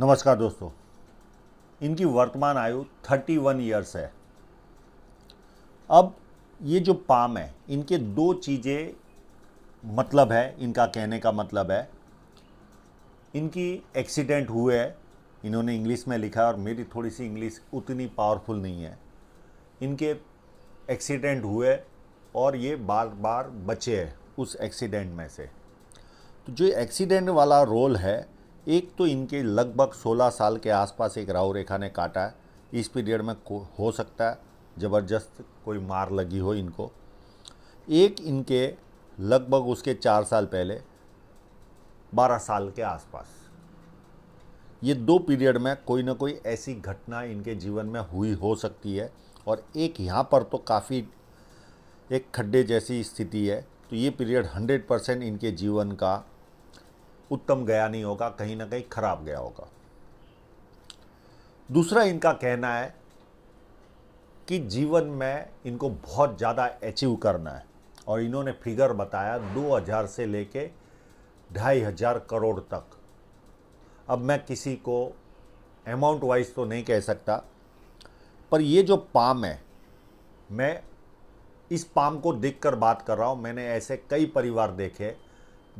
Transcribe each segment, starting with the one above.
नमस्कार दोस्तों इनकी वर्तमान आयु 31 ईयर्स है अब ये जो पाम है इनके दो चीज़ें मतलब है इनका कहने का मतलब है इनकी एक्सीडेंट हुए है इन्होंने इंग्लिश में लिखा और मेरी थोड़ी सी इंग्लिश उतनी पावरफुल नहीं है इनके एक्सीडेंट हुए और ये बार बार बचे हैं उस एक्सीडेंट में से तो जो एक्सीडेंट वाला रोल है एक तो इनके लगभग 16 साल के आसपास एक राहु रेखा ने काटा है इस पीरियड में हो सकता है ज़बरदस्त कोई मार लगी हो इनको एक इनके लगभग उसके चार साल पहले बारह साल के आसपास ये दो पीरियड में कोई ना कोई ऐसी घटना इनके जीवन में हुई हो सकती है और एक यहाँ पर तो काफ़ी एक खड्डे जैसी स्थिति है तो ये पीरियड हंड्रेड परसेंट इनके जीवन का उत्तम गया नहीं होगा कहीं ना कहीं खराब गया होगा दूसरा इनका कहना है कि जीवन में इनको बहुत ज़्यादा अचीव करना है और इन्होंने फिगर बताया 2000 से लेके ढाई हज़ार करोड़ तक अब मैं किसी को अमाउंट वाइज तो नहीं कह सकता पर ये जो पाम है मैं इस पाम को देखकर बात कर रहा हूँ मैंने ऐसे कई परिवार देखे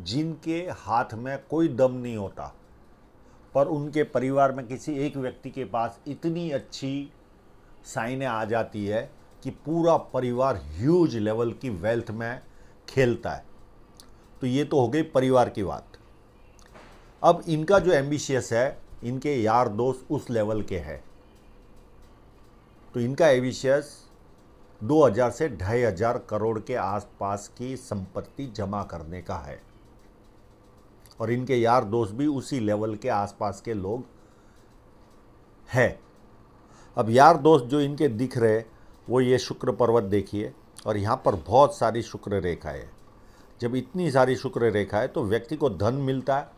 जिनके हाथ में कोई दम नहीं होता पर उनके परिवार में किसी एक व्यक्ति के पास इतनी अच्छी साइनें आ जाती है कि पूरा परिवार ह्यूज लेवल की वेल्थ में खेलता है तो ये तो हो गई परिवार की बात अब इनका जो एम्बिशियस है इनके यार दोस्त उस लेवल के हैं तो इनका एम्बिशियस 2000 से ढाई हज़ार करोड़ के आसपास की संपत्ति जमा करने का है और इनके यार दोस्त भी उसी लेवल के आसपास के लोग हैं अब यार दोस्त जो इनके दिख रहे वो ये शुक्र पर्वत देखिए और यहाँ पर बहुत सारी शुक्र रेखाएं जब इतनी सारी शुक्र रेखाएं तो व्यक्ति को धन मिलता है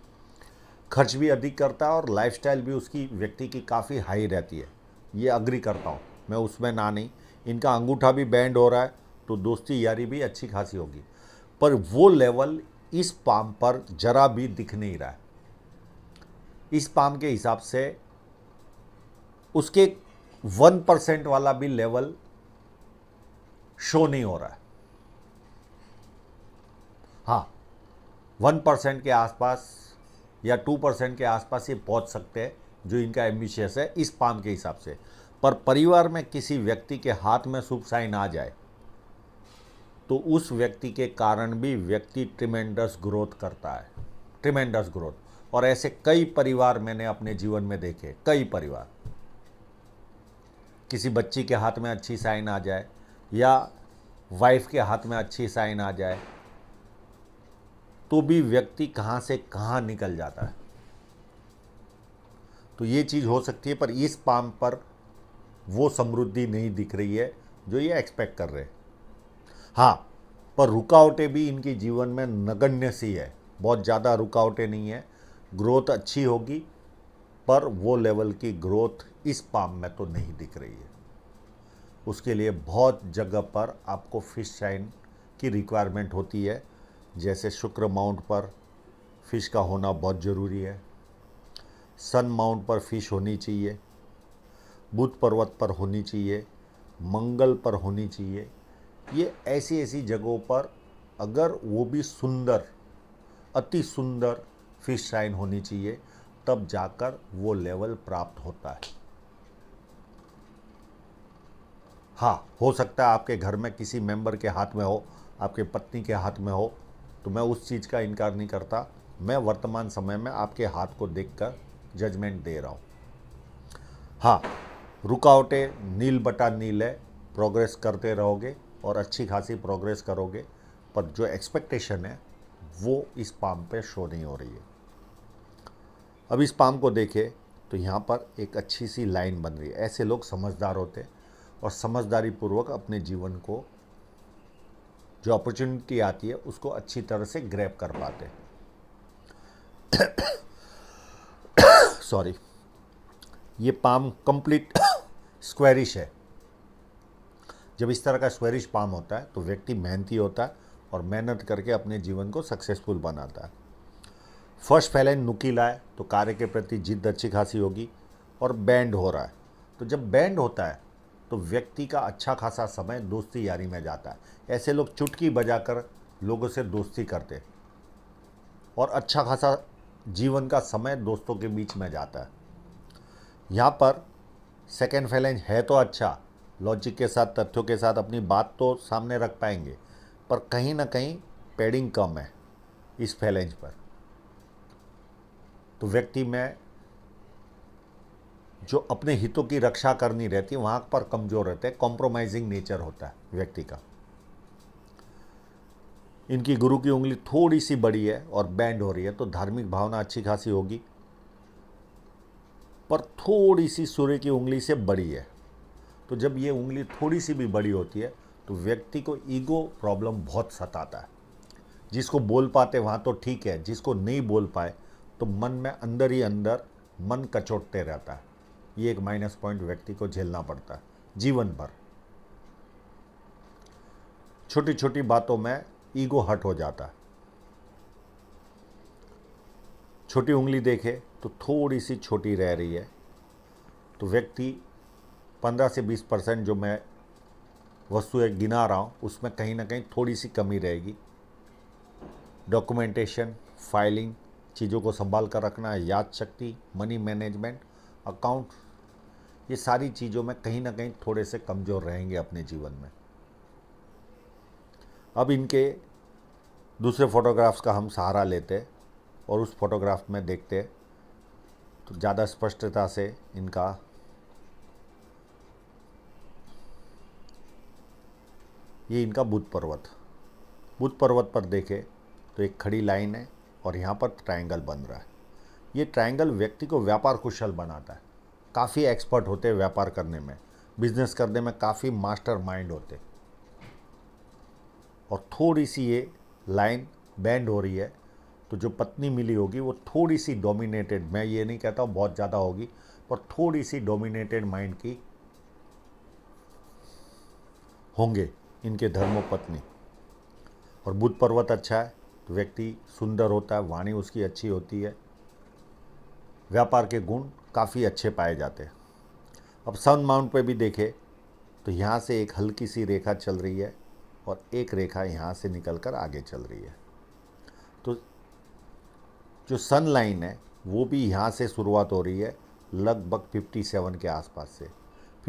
खर्च भी अधिक करता है और लाइफस्टाइल भी उसकी व्यक्ति की काफ़ी हाई रहती है ये अग्री करता हूँ मैं उसमें ना नहीं इनका अंगूठा भी बैंड हो रहा है तो दोस्ती यारी भी अच्छी खासी होगी पर वो लेवल इस पाम पर जरा भी दिख नहीं रहा है इस पाम के हिसाब से उसके वन परसेंट वाला भी लेवल शो नहीं हो रहा है हाँ वन परसेंट के आसपास या टू परसेंट के आसपास ये पहुंच सकते हैं जो इनका एम्बिशियस है इस पाम के हिसाब से पर परिवार में किसी व्यक्ति के हाथ में शुभ साइन आ जाए तो उस व्यक्ति के कारण भी व्यक्ति ट्रिमेंडस ग्रोथ करता है ट्रिमेंडस ग्रोथ और ऐसे कई परिवार मैंने अपने जीवन में देखे कई परिवार किसी बच्ची के हाथ में अच्छी साइन आ जाए या वाइफ के हाथ में अच्छी साइन आ जाए तो भी व्यक्ति कहाँ से कहाँ निकल जाता है तो ये चीज़ हो सकती है पर इस पाम पर वो समृद्धि नहीं दिख रही है जो ये एक्सपेक्ट कर रहे हैं हाँ पर रुकावटें भी इनके जीवन में नगण्य सी है बहुत ज़्यादा रुकावटें नहीं है ग्रोथ अच्छी होगी पर वो लेवल की ग्रोथ इस पाम में तो नहीं दिख रही है उसके लिए बहुत जगह पर आपको फिश साइन की रिक्वायरमेंट होती है जैसे शुक्र माउंट पर फिश का होना बहुत ज़रूरी है सन माउंट पर फिश होनी चाहिए बुध पर्वत पर होनी चाहिए मंगल पर होनी चाहिए ये ऐसी ऐसी जगहों पर अगर वो भी सुंदर अति सुंदर फिश शाइन होनी चाहिए तब जाकर वो लेवल प्राप्त होता है हाँ हो सकता है आपके घर में किसी मेंबर के हाथ में हो आपके पत्नी के हाथ में हो तो मैं उस चीज़ का इनकार नहीं करता मैं वर्तमान समय में आपके हाथ को देखकर जजमेंट दे रहा हूँ हाँ रुकावटें नील बटा नील है प्रोग्रेस करते रहोगे और अच्छी खासी प्रोग्रेस करोगे पर जो एक्सपेक्टेशन है वो इस पाम पे शो नहीं हो रही है अब इस पाम को देखे तो यहाँ पर एक अच्छी सी लाइन बन रही है ऐसे लोग समझदार होते और समझदारी पूर्वक अपने जीवन को जो अपॉर्चुनिटी आती है उसको अच्छी तरह से ग्रैप कर पाते सॉरी ये पाम कंप्लीट स्क्वेरिश है जब इस तरह का स्वेरिश पाम होता है तो व्यक्ति मेहनती होता है और मेहनत करके अपने जीवन को सक्सेसफुल बनाता है फर्स्ट फैलेंज नुकीला है तो कार्य के प्रति जिद अच्छी खासी होगी और बैंड हो रहा है तो जब बैंड होता है तो व्यक्ति का अच्छा खासा समय दोस्ती यारी में जाता है ऐसे लोग चुटकी बजाकर लोगों से दोस्ती करते और अच्छा खासा जीवन का समय दोस्तों के बीच में जाता है यहाँ पर सेकेंड फैलेंज है तो अच्छा लॉजिक के साथ तथ्यों के साथ अपनी बात तो सामने रख पाएंगे पर कहीं ना कहीं पेडिंग कम है इस फैलेंज पर तो व्यक्ति में जो अपने हितों की रक्षा करनी रहती है वहाँ पर कमज़ोर रहते हैं कॉम्प्रोमाइजिंग नेचर होता है व्यक्ति का इनकी गुरु की उंगली थोड़ी सी बड़ी है और बैंड हो रही है तो धार्मिक भावना अच्छी खासी होगी पर थोड़ी सी सूर्य की उंगली से बड़ी है तो जब ये उंगली थोड़ी सी भी बड़ी होती है तो व्यक्ति को ईगो प्रॉब्लम बहुत सताता है जिसको बोल पाते वहाँ तो ठीक है जिसको नहीं बोल पाए तो मन में अंदर ही अंदर मन कचोटते रहता है ये एक माइनस पॉइंट व्यक्ति को झेलना पड़ता है जीवन भर छोटी छोटी बातों में ईगो हट हो जाता है छोटी उंगली देखे तो थोड़ी सी छोटी रह रही है तो व्यक्ति पंद्रह से बीस परसेंट जो मैं वस्तुएं गिना रहा हूँ उसमें कहीं ना कहीं थोड़ी सी कमी रहेगी डॉक्यूमेंटेशन फाइलिंग चीज़ों को संभाल कर रखना याद शक्ति मनी मैनेजमेंट अकाउंट ये सारी चीज़ों में कहीं ना कहीं थोड़े से कमज़ोर रहेंगे अपने जीवन में अब इनके दूसरे फोटोग्राफ्स का हम सहारा लेते और उस फोटोग्राफ में देखते तो ज़्यादा स्पष्टता से इनका ये इनका बुध पर्वत बुध पर्वत पर देखें तो एक खड़ी लाइन है और यहाँ पर ट्रायंगल बन रहा है ये ट्रायंगल व्यक्ति को व्यापार कुशल बनाता है काफ़ी एक्सपर्ट होते हैं व्यापार करने में बिजनेस करने में काफ़ी मास्टर माइंड होते और थोड़ी सी ये लाइन बैंड हो रही है तो जो पत्नी मिली होगी वो थोड़ी सी डोमिनेटेड मैं ये नहीं कहता हूँ बहुत ज़्यादा होगी पर थोड़ी सी डोमिनेटेड माइंड की होंगे इनके धर्मोपत्नी और बुद्ध पर्वत अच्छा है तो व्यक्ति सुंदर होता है वाणी उसकी अच्छी होती है व्यापार के गुण काफ़ी अच्छे पाए जाते हैं अब सन माउंट पे भी देखें तो यहाँ से एक हल्की सी रेखा चल रही है और एक रेखा यहाँ से निकल कर आगे चल रही है तो जो सन लाइन है वो भी यहाँ से शुरुआत हो रही है लगभग 57 के आसपास से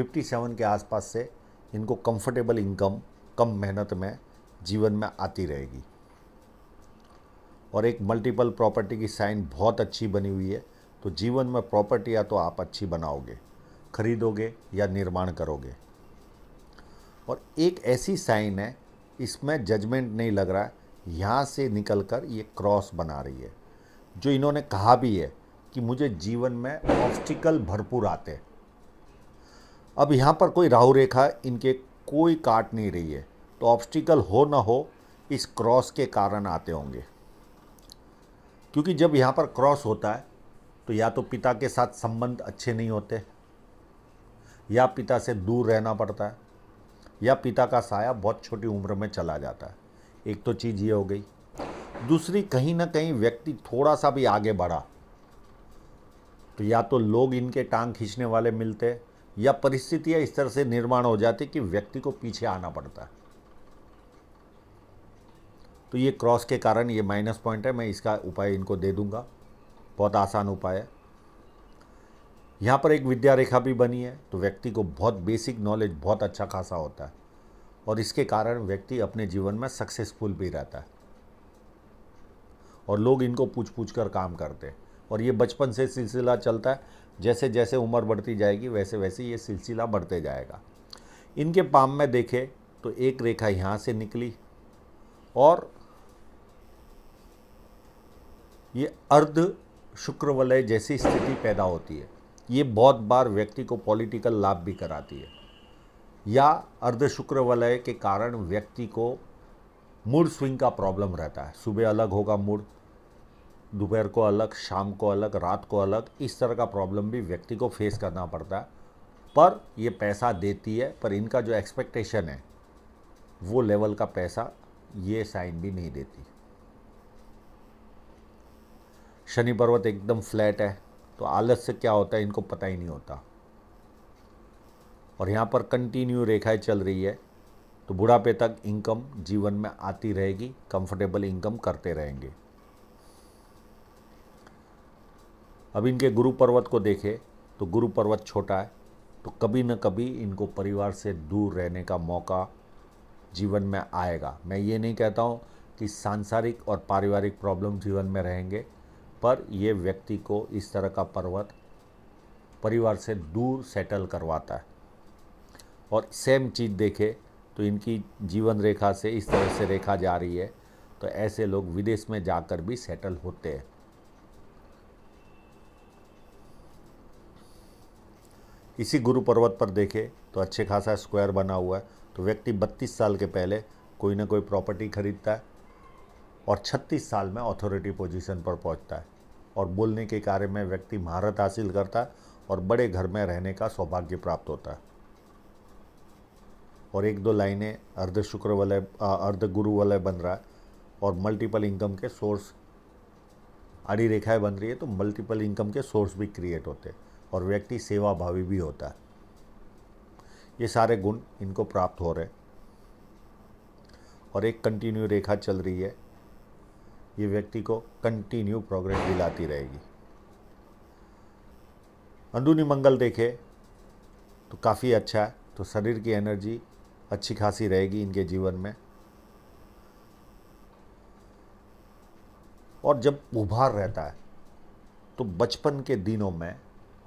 57 के आसपास से इनको कंफर्टेबल इनकम कम मेहनत में जीवन में आती रहेगी और एक मल्टीपल प्रॉपर्टी की साइन बहुत अच्छी बनी हुई है तो जीवन में प्रॉपर्टी या तो आप अच्छी बनाओगे खरीदोगे या निर्माण करोगे और एक ऐसी साइन है इसमें जजमेंट नहीं लग रहा है यहाँ से निकल कर ये क्रॉस बना रही है जो इन्होंने कहा भी है कि मुझे जीवन में ऑब्स्टिकल भरपूर आते अब यहाँ पर कोई राहु रेखा इनके कोई काट नहीं रही है तो ऑब्स्टिकल हो ना हो इस क्रॉस के कारण आते होंगे क्योंकि जब यहाँ पर क्रॉस होता है तो या तो पिता के साथ संबंध अच्छे नहीं होते या पिता से दूर रहना पड़ता है या पिता का साया बहुत छोटी उम्र में चला जाता है एक तो चीज़ ये हो गई दूसरी कहीं ना कहीं व्यक्ति थोड़ा सा भी आगे बढ़ा तो या तो लोग इनके टांग खींचने वाले मिलते या परिस्थितियाँ इस तरह से निर्माण हो जाती कि व्यक्ति को पीछे आना पड़ता है तो ये क्रॉस के कारण ये माइनस पॉइंट है मैं इसका उपाय इनको दे दूंगा बहुत आसान उपाय है यहाँ पर एक विद्या रेखा भी बनी है तो व्यक्ति को बहुत बेसिक नॉलेज बहुत अच्छा खासा होता है और इसके कारण व्यक्ति अपने जीवन में सक्सेसफुल भी रहता है और लोग इनको पूछ पूछ कर काम करते हैं और ये बचपन से सिलसिला चलता है जैसे जैसे उम्र बढ़ती जाएगी वैसे वैसे ये सिलसिला बढ़ते जाएगा इनके पाम में देखे तो एक रेखा यहाँ से निकली और ये अर्ध शुक्र वलय जैसी स्थिति पैदा होती है ये बहुत बार व्यक्ति को पॉलिटिकल लाभ भी कराती है या अर्ध शुक्र वलय के कारण व्यक्ति को मूड स्विंग का प्रॉब्लम रहता है सुबह अलग होगा मूड दोपहर को अलग शाम को अलग रात को अलग इस तरह का प्रॉब्लम भी व्यक्ति को फेस करना पड़ता है पर ये पैसा देती है पर इनका जो एक्सपेक्टेशन है वो लेवल का पैसा ये साइन भी नहीं देती शनि पर्वत एकदम फ्लैट है तो आलस से क्या होता है इनको पता ही नहीं होता और यहाँ पर कंटिन्यू रेखाएं चल रही है तो बुढ़ापे तक इनकम जीवन में आती रहेगी कंफर्टेबल इनकम करते रहेंगे अब इनके गुरु पर्वत को देखें तो गुरु पर्वत छोटा है तो कभी न कभी इनको परिवार से दूर रहने का मौका जीवन में आएगा मैं ये नहीं कहता हूँ कि सांसारिक और पारिवारिक प्रॉब्लम जीवन में रहेंगे पर यह व्यक्ति को इस तरह का पर्वत परिवार से दूर सेटल करवाता है और सेम चीज़ देखे तो इनकी जीवन रेखा से इस तरह से रेखा जा रही है तो ऐसे लोग विदेश में जाकर भी सेटल होते हैं इसी गुरु पर्वत पर देखे तो अच्छे खासा स्क्वायर बना हुआ है तो व्यक्ति 32 साल के पहले कोई ना कोई प्रॉपर्टी खरीदता है और 36 साल में अथॉरिटी पोजीशन पर पहुंचता है और बोलने के कार्य में व्यक्ति महारत हासिल करता है और बड़े घर में रहने का सौभाग्य प्राप्त होता है और एक दो लाइनें अर्ध शुक्र वलय अर्ध गुरु वलय बन रहा है और मल्टीपल इनकम के सोर्स आड़ी रेखाएं बन रही है तो मल्टीपल इनकम के सोर्स भी क्रिएट होते हैं और व्यक्ति सेवा भावी भी होता है ये सारे गुण इनको प्राप्त हो रहे हैं और एक कंटिन्यू रेखा चल रही है ये व्यक्ति को कंटिन्यू प्रोग्रेस दिलाती रहेगी अंदरूनी मंगल देखे तो काफ़ी अच्छा है तो शरीर की एनर्जी अच्छी खासी रहेगी इनके जीवन में और जब उभार रहता है तो बचपन के दिनों में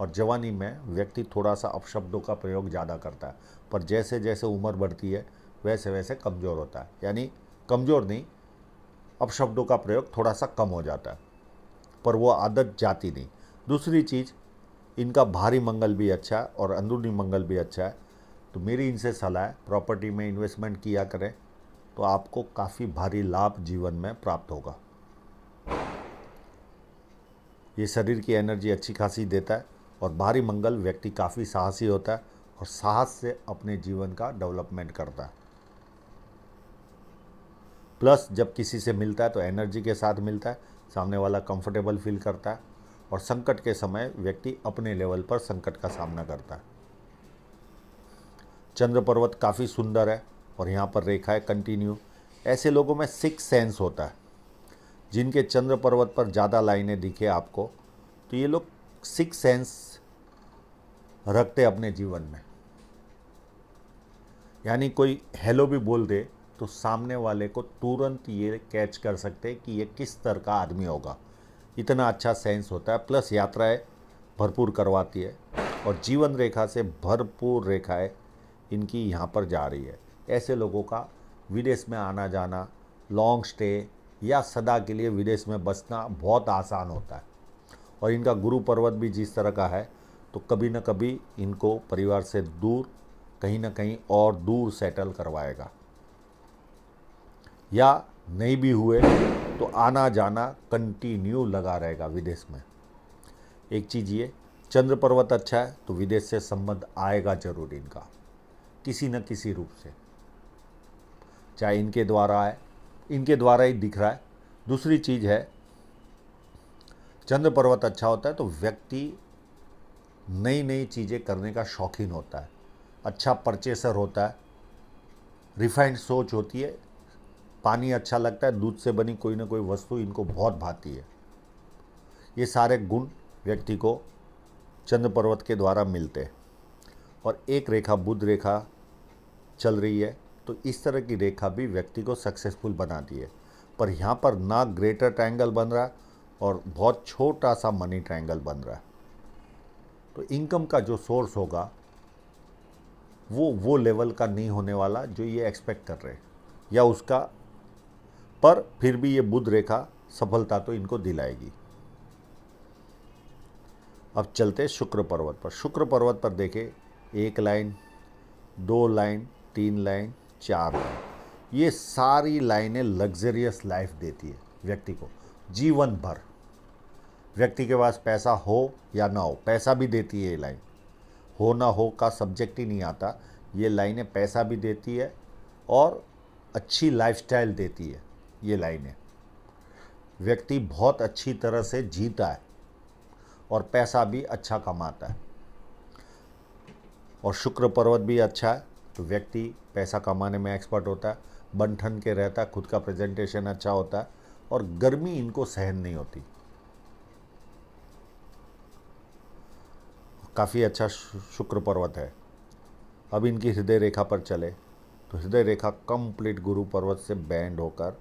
और जवानी में व्यक्ति थोड़ा सा अपशब्दों का प्रयोग ज़्यादा करता है पर जैसे जैसे उम्र बढ़ती है वैसे वैसे कमज़ोर होता है यानी कमज़ोर नहीं अपशब्दों का प्रयोग थोड़ा सा कम हो जाता है पर वो आदत जाती नहीं दूसरी चीज़ इनका भारी मंगल भी अच्छा है और अंदरूनी मंगल भी अच्छा है तो मेरी इनसे सलाह है प्रॉपर्टी में इन्वेस्टमेंट किया करें तो आपको काफ़ी भारी लाभ जीवन में प्राप्त होगा ये शरीर की एनर्जी अच्छी खासी देता है और भारी मंगल व्यक्ति काफ़ी साहसी होता है और साहस से अपने जीवन का डेवलपमेंट करता है प्लस जब किसी से मिलता है तो एनर्जी के साथ मिलता है सामने वाला कंफर्टेबल फील करता है और संकट के समय व्यक्ति अपने लेवल पर संकट का सामना करता है चंद्र पर्वत काफ़ी सुंदर है और यहाँ पर रेखा है कंटिन्यू ऐसे लोगों में सिक्स सेंस होता है जिनके चंद्र पर्वत पर ज़्यादा लाइनें दिखे आपको तो ये लोग सिक्स सेंस रखते अपने जीवन में यानी कोई हेलो भी बोल दे तो सामने वाले को तुरंत ये कैच कर सकते हैं कि ये किस तरह का आदमी होगा इतना अच्छा सेंस होता है प्लस यात्राएं भरपूर करवाती है और जीवन रेखा से भरपूर रेखाएं इनकी यहाँ पर जा रही है ऐसे लोगों का विदेश में आना जाना लॉन्ग स्टे या सदा के लिए विदेश में बसना बहुत आसान होता है और इनका गुरु पर्वत भी जिस तरह का है तो कभी ना कभी इनको परिवार से दूर कहीं ना कहीं और दूर सेटल करवाएगा या नहीं भी हुए तो आना जाना कंटिन्यू लगा रहेगा विदेश में एक चीज़ ये चंद्र पर्वत अच्छा है तो विदेश से संबंध आएगा जरूर इनका किसी न किसी रूप से चाहे इनके द्वारा आए इनके द्वारा ही दिख रहा है दूसरी चीज़ है चंद्र पर्वत अच्छा होता है तो व्यक्ति नई नई चीज़ें करने का शौकीन होता है अच्छा परचेसर होता है रिफाइंड सोच होती है पानी अच्छा लगता है दूध से बनी कोई ना कोई वस्तु इनको बहुत भाती है ये सारे गुण व्यक्ति को चंद्र पर्वत के द्वारा मिलते हैं और एक रेखा बुद्ध रेखा चल रही है तो इस तरह की रेखा भी व्यक्ति को सक्सेसफुल बनाती है पर यहाँ पर ना ग्रेटर ट्रायंगल बन रहा और बहुत छोटा सा मनी ट्रायंगल बन रहा है तो इनकम का जो सोर्स होगा वो वो लेवल का नहीं होने वाला जो ये एक्सपेक्ट कर रहे हैं या उसका पर फिर भी ये बुध रेखा सफलता तो इनको दिलाएगी अब चलते शुक्र पर्वत पर शुक्र पर्वत पर देखें एक लाइन दो लाइन तीन लाइन चार लाइन ये सारी लाइनें लग्जरियस लाइफ देती है व्यक्ति को जीवन भर व्यक्ति के पास पैसा हो या ना हो पैसा भी देती है ये लाइन हो ना हो का सब्जेक्ट ही नहीं आता ये लाइनें पैसा भी देती है और अच्छी लाइफस्टाइल देती है ये है व्यक्ति बहुत अच्छी तरह से जीता है और पैसा भी अच्छा कमाता है और शुक्र पर्वत भी अच्छा है तो व्यक्ति पैसा कमाने में एक्सपर्ट होता है बन ठन के रहता है खुद का प्रेजेंटेशन अच्छा होता है और गर्मी इनको सहन नहीं होती काफ़ी अच्छा शुक्र पर्वत है अब इनकी हृदय रेखा पर चले तो हृदय रेखा कंप्लीट गुरु पर्वत से बैंड होकर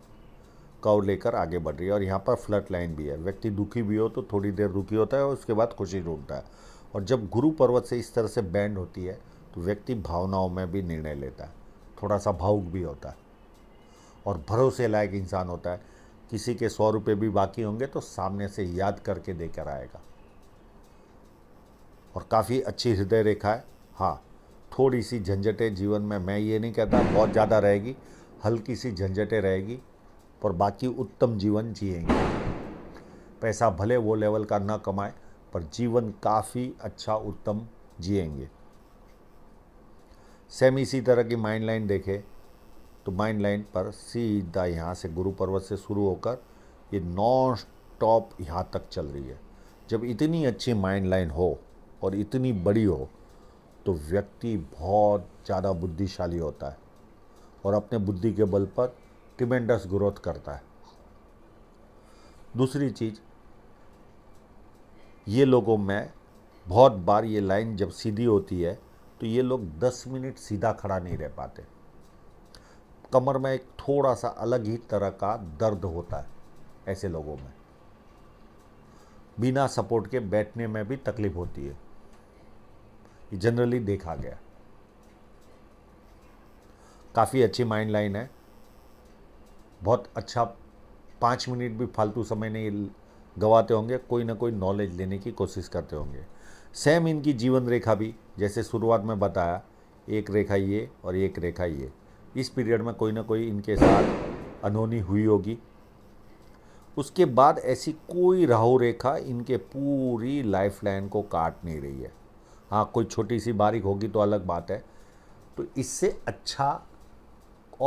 कर्व लेकर आगे बढ़ रही है और यहाँ पर फ्लट लाइन भी है व्यक्ति दुखी भी हो तो थोड़ी देर दुखी होता है और उसके बाद खुशी ढूंढता है और जब गुरु पर्वत से इस तरह से बैंड होती है तो व्यक्ति भावनाओं में भी निर्णय लेता है थोड़ा सा भावुक भी होता है और भरोसे लायक इंसान होता है किसी के सौ रुपये भी बाकी होंगे तो सामने से याद करके देकर आएगा और काफ़ी अच्छी हृदय रेखा है हाँ थोड़ी सी झंझटें जीवन में मैं ये नहीं कहता बहुत ज़्यादा रहेगी हल्की सी झंझटें रहेगी पर बाकी उत्तम जीवन जिएंगे पैसा भले वो लेवल का ना कमाए पर जीवन काफ़ी अच्छा उत्तम जिएंगे सेम इसी तरह की माइंड लाइन देखें तो माइंड लाइन पर सीधा यहाँ से गुरु पर्वत से शुरू होकर ये नॉन स्टॉप यहाँ तक चल रही है जब इतनी अच्छी माइंड लाइन हो और इतनी बड़ी हो तो व्यक्ति बहुत ज़्यादा बुद्धिशाली होता है और अपने बुद्धि के बल पर टिमेंडस ग्रोथ करता है दूसरी चीज़ ये लोगों में बहुत बार ये लाइन जब सीधी होती है तो ये लोग 10 मिनट सीधा खड़ा नहीं रह पाते कमर में एक थोड़ा सा अलग ही तरह का दर्द होता है ऐसे लोगों में बिना सपोर्ट के बैठने में भी तकलीफ होती है ये जनरली देखा गया काफ़ी अच्छी माइंड लाइन है बहुत अच्छा पाँच मिनट भी फालतू समय नहीं गवाते होंगे कोई ना कोई नॉलेज लेने की कोशिश करते होंगे सेम इनकी जीवन रेखा भी जैसे शुरुआत में बताया एक रेखा ये और एक रेखा ये इस पीरियड में कोई ना कोई इनके साथ अनहोनी हुई होगी उसके बाद ऐसी कोई राहु रेखा इनके पूरी लाइफ लाइन को काट नहीं रही है हाँ कोई छोटी सी बारीक होगी तो अलग बात है तो इससे अच्छा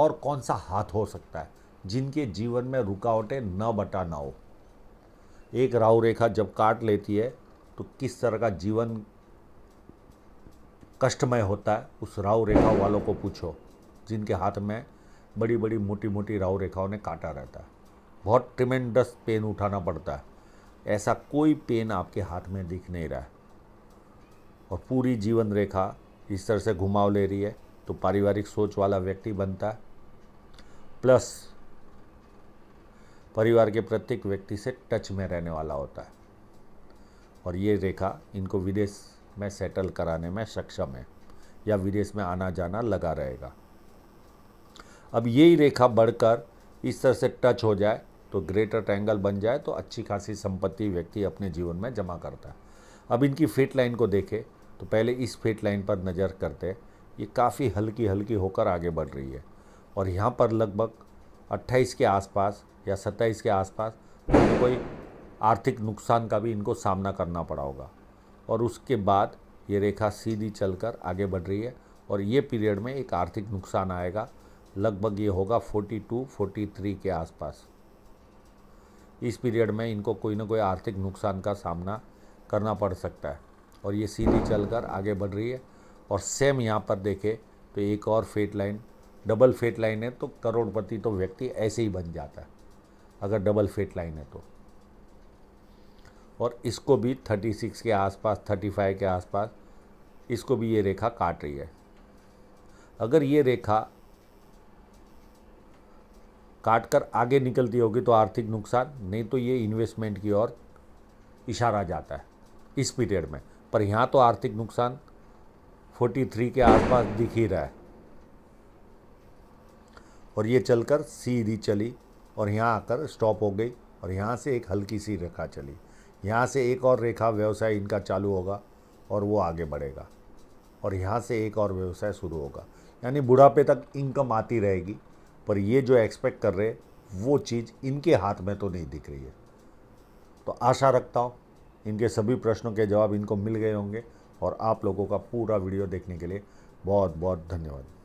और कौन सा हाथ हो सकता है जिनके जीवन में रुकावटें न बटा ना हो एक राहु रेखा जब काट लेती है तो किस तरह का जीवन कष्टमय होता है उस राहु रेखा वालों को पूछो जिनके हाथ में बड़ी बड़ी मोटी मोटी राहु रेखाओं ने काटा रहता है बहुत ट्रिमेंडस पेन उठाना पड़ता है ऐसा कोई पेन आपके हाथ में दिख नहीं रहा है और पूरी जीवन रेखा इस तरह से घुमाव ले रही है तो पारिवारिक सोच वाला व्यक्ति बनता है प्लस परिवार के प्रत्येक व्यक्ति से टच में रहने वाला होता है और ये रेखा इनको विदेश में सेटल कराने में सक्षम है या विदेश में आना जाना लगा रहेगा अब यही रेखा बढ़कर इस तरह से टच हो जाए तो ग्रेटर ट्रायंगल बन जाए तो अच्छी खासी संपत्ति व्यक्ति अपने जीवन में जमा करता है अब इनकी फेट लाइन को देखें तो पहले इस फेट लाइन पर नज़र करते ये काफ़ी हल्की हल्की होकर आगे बढ़ रही है और यहाँ पर लगभग अट्ठाईस के आसपास या सत्ताईस के आसपास कोई तो कोई आर्थिक नुकसान का भी इनको सामना करना पड़ा होगा और उसके बाद ये रेखा सीधी चलकर आगे बढ़ रही है और ये पीरियड में एक आर्थिक नुकसान आएगा लगभग ये होगा 42, 43 के आसपास इस पीरियड में इनको कोई ना कोई आर्थिक नुकसान का सामना करना पड़ सकता है और ये सीधी चलकर आगे बढ़ रही है और सेम यहाँ पर देखें तो एक और fate line double fate line है तो करोड़पति तो व्यक्ति ऐसे ही बन जाता है अगर डबल फेट लाइन है तो और इसको भी 36 के आसपास 35 के आसपास इसको भी ये रेखा काट रही है अगर ये रेखा काट कर आगे निकलती होगी तो आर्थिक नुकसान नहीं तो ये इन्वेस्टमेंट की ओर इशारा जाता है इस पीरियड में पर यहाँ तो आर्थिक नुकसान 43 के आसपास दिख ही रहा है और ये चलकर सीधी चली और यहाँ आकर स्टॉप हो गई और यहाँ से एक हल्की सी रेखा चली यहाँ से एक और रेखा व्यवसाय इनका चालू होगा और वो आगे बढ़ेगा और यहाँ से एक और व्यवसाय शुरू होगा यानी बुढ़ापे तक इनकम आती रहेगी पर ये जो एक्सपेक्ट कर रहे वो चीज़ इनके हाथ में तो नहीं दिख रही है तो आशा रखता हूँ इनके सभी प्रश्नों के जवाब इनको मिल गए होंगे और आप लोगों का पूरा वीडियो देखने के लिए बहुत बहुत धन्यवाद